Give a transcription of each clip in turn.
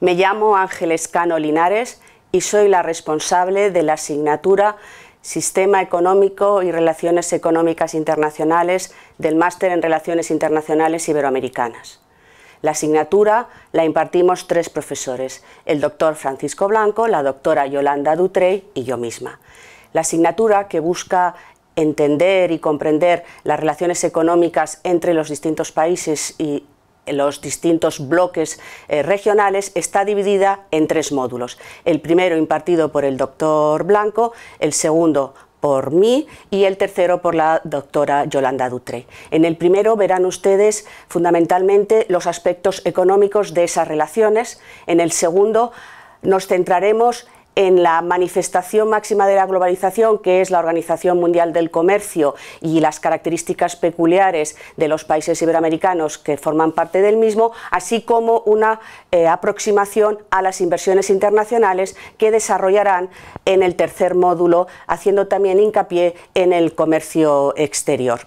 Me llamo Ángeles Cano Linares y soy la responsable de la asignatura Sistema Económico y Relaciones Económicas Internacionales del Máster en Relaciones Internacionales Iberoamericanas. La asignatura la impartimos tres profesores, el doctor Francisco Blanco, la doctora Yolanda Dutrey y yo misma. La asignatura que busca entender y comprender las relaciones económicas entre los distintos países y los distintos bloques eh, regionales está dividida en tres módulos. El primero impartido por el doctor Blanco, el segundo por mí y el tercero por la doctora Yolanda Dutre. En el primero verán ustedes fundamentalmente los aspectos económicos de esas relaciones, en el segundo nos centraremos en la manifestación máxima de la globalización, que es la Organización Mundial del Comercio y las características peculiares de los países iberoamericanos que forman parte del mismo, así como una eh, aproximación a las inversiones internacionales que desarrollarán en el tercer módulo, haciendo también hincapié en el comercio exterior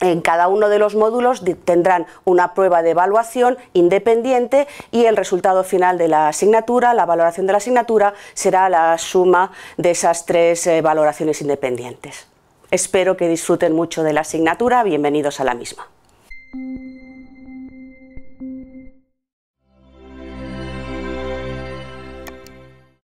en cada uno de los módulos tendrán una prueba de evaluación independiente y el resultado final de la asignatura, la valoración de la asignatura, será la suma de esas tres eh, valoraciones independientes. Espero que disfruten mucho de la asignatura. Bienvenidos a la misma.